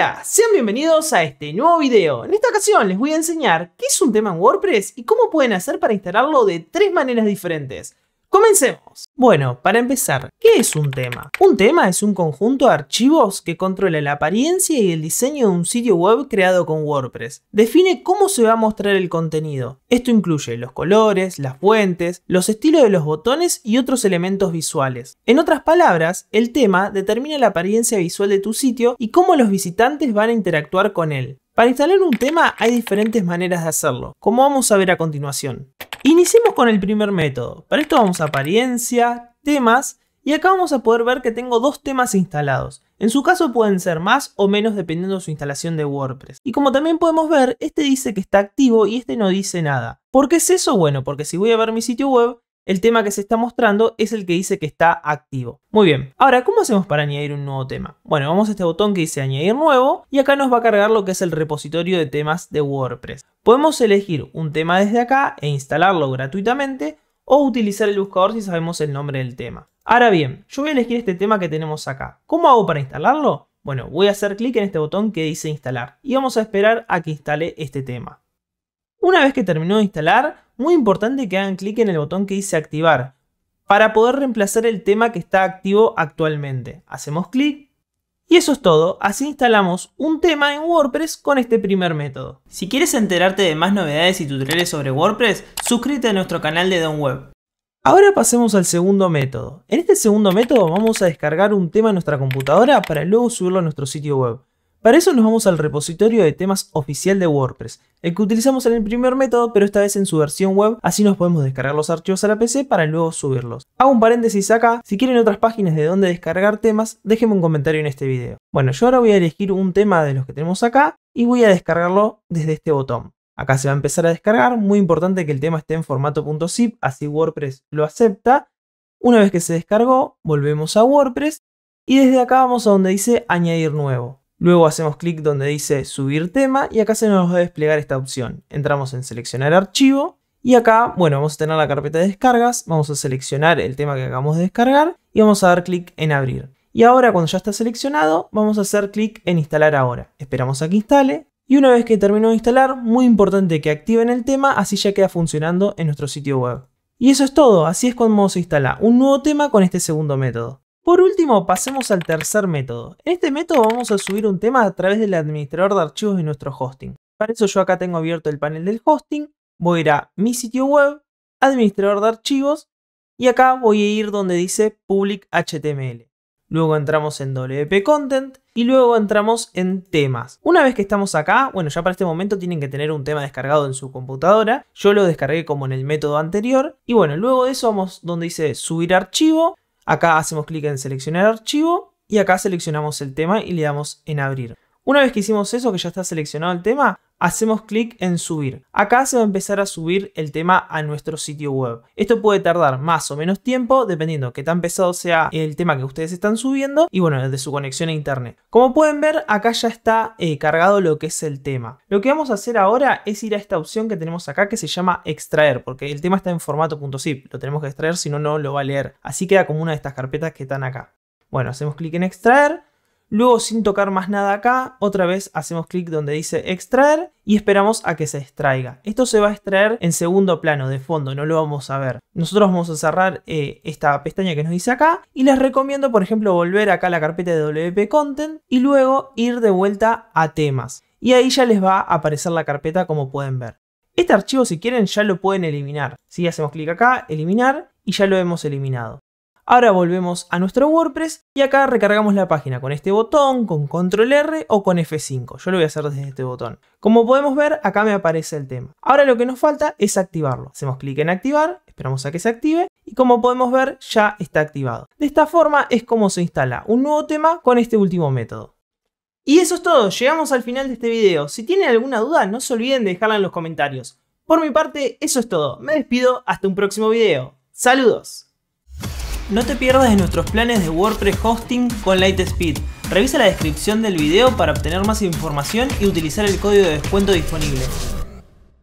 Hola, sean bienvenidos a este nuevo video. En esta ocasión les voy a enseñar qué es un tema en WordPress y cómo pueden hacer para instalarlo de tres maneras diferentes. Comencemos. Bueno, para empezar, ¿qué es un tema? Un tema es un conjunto de archivos que controla la apariencia y el diseño de un sitio web creado con WordPress. Define cómo se va a mostrar el contenido. Esto incluye los colores, las fuentes, los estilos de los botones y otros elementos visuales. En otras palabras, el tema determina la apariencia visual de tu sitio y cómo los visitantes van a interactuar con él. Para instalar un tema hay diferentes maneras de hacerlo, como vamos a ver a continuación. Iniciemos con el primer método. Para esto vamos a apariencia, temas y acá vamos a poder ver que tengo dos temas instalados. En su caso pueden ser más o menos dependiendo de su instalación de WordPress. Y como también podemos ver, este dice que está activo y este no dice nada. ¿Por qué es eso? Bueno, porque si voy a ver mi sitio web, el tema que se está mostrando es el que dice que está activo. Muy bien, ahora, ¿cómo hacemos para añadir un nuevo tema? Bueno, vamos a este botón que dice añadir nuevo y acá nos va a cargar lo que es el repositorio de temas de WordPress. Podemos elegir un tema desde acá e instalarlo gratuitamente o utilizar el buscador si sabemos el nombre del tema. Ahora bien, yo voy a elegir este tema que tenemos acá. ¿Cómo hago para instalarlo? Bueno, voy a hacer clic en este botón que dice instalar y vamos a esperar a que instale este tema. Una vez que terminó de instalar, muy importante que hagan clic en el botón que dice activar para poder reemplazar el tema que está activo actualmente. Hacemos clic y eso es todo, así instalamos un tema en WordPress con este primer método. Si quieres enterarte de más novedades y tutoriales sobre WordPress, suscríbete a nuestro canal de DonWeb. Ahora pasemos al segundo método. En este segundo método vamos a descargar un tema en nuestra computadora para luego subirlo a nuestro sitio web. Para eso nos vamos al repositorio de temas oficial de WordPress, el que utilizamos en el primer método, pero esta vez en su versión web, así nos podemos descargar los archivos a la PC para luego subirlos. Hago un paréntesis acá, si quieren otras páginas de donde descargar temas, déjenme un comentario en este video. Bueno, yo ahora voy a elegir un tema de los que tenemos acá y voy a descargarlo desde este botón. Acá se va a empezar a descargar, muy importante que el tema esté en formato .zip, así WordPress lo acepta. Una vez que se descargó, volvemos a WordPress y desde acá vamos a donde dice añadir nuevo. Luego hacemos clic donde dice subir tema y acá se nos va a desplegar esta opción. Entramos en seleccionar archivo y acá, bueno, vamos a tener la carpeta de descargas, vamos a seleccionar el tema que acabamos de descargar y vamos a dar clic en abrir. Y ahora cuando ya está seleccionado, vamos a hacer clic en instalar ahora. Esperamos a que instale y una vez que terminó de instalar, muy importante que activen el tema, así ya queda funcionando en nuestro sitio web. Y eso es todo, así es como se instala un nuevo tema con este segundo método. Por último, pasemos al tercer método. En este método vamos a subir un tema a través del administrador de archivos de nuestro hosting. Para eso yo acá tengo abierto el panel del hosting, voy a ir a mi sitio web, administrador de archivos, y acá voy a ir donde dice public HTML. Luego entramos en WP Content y luego entramos en temas. Una vez que estamos acá, bueno, ya para este momento tienen que tener un tema descargado en su computadora. Yo lo descargué como en el método anterior. Y bueno, luego de eso vamos donde dice subir archivo Acá hacemos clic en seleccionar archivo y acá seleccionamos el tema y le damos en abrir. Una vez que hicimos eso, que ya está seleccionado el tema, hacemos clic en subir. Acá se va a empezar a subir el tema a nuestro sitio web. Esto puede tardar más o menos tiempo dependiendo que tan pesado sea el tema que ustedes están subiendo y bueno, de su conexión a internet. Como pueden ver, acá ya está eh, cargado lo que es el tema. Lo que vamos a hacer ahora es ir a esta opción que tenemos acá que se llama extraer, porque el tema está en formato .zip, lo tenemos que extraer, si no, no lo va a leer. Así queda como una de estas carpetas que están acá. Bueno, hacemos clic en extraer Luego sin tocar más nada acá, otra vez hacemos clic donde dice extraer y esperamos a que se extraiga. Esto se va a extraer en segundo plano de fondo, no lo vamos a ver. Nosotros vamos a cerrar eh, esta pestaña que nos dice acá y les recomiendo por ejemplo volver acá a la carpeta de WP Content y luego ir de vuelta a temas. Y ahí ya les va a aparecer la carpeta como pueden ver. Este archivo si quieren ya lo pueden eliminar. Si hacemos clic acá, eliminar y ya lo hemos eliminado. Ahora volvemos a nuestro WordPress y acá recargamos la página con este botón, con Control R o con F5. Yo lo voy a hacer desde este botón. Como podemos ver, acá me aparece el tema. Ahora lo que nos falta es activarlo. Hacemos clic en activar, esperamos a que se active y como podemos ver ya está activado. De esta forma es como se instala un nuevo tema con este último método. Y eso es todo, llegamos al final de este video. Si tienen alguna duda no se olviden de dejarla en los comentarios. Por mi parte, eso es todo. Me despido hasta un próximo video. ¡Saludos! No te pierdas de nuestros planes de WordPress hosting con Lightspeed. Revisa la descripción del video para obtener más información y utilizar el código de descuento disponible.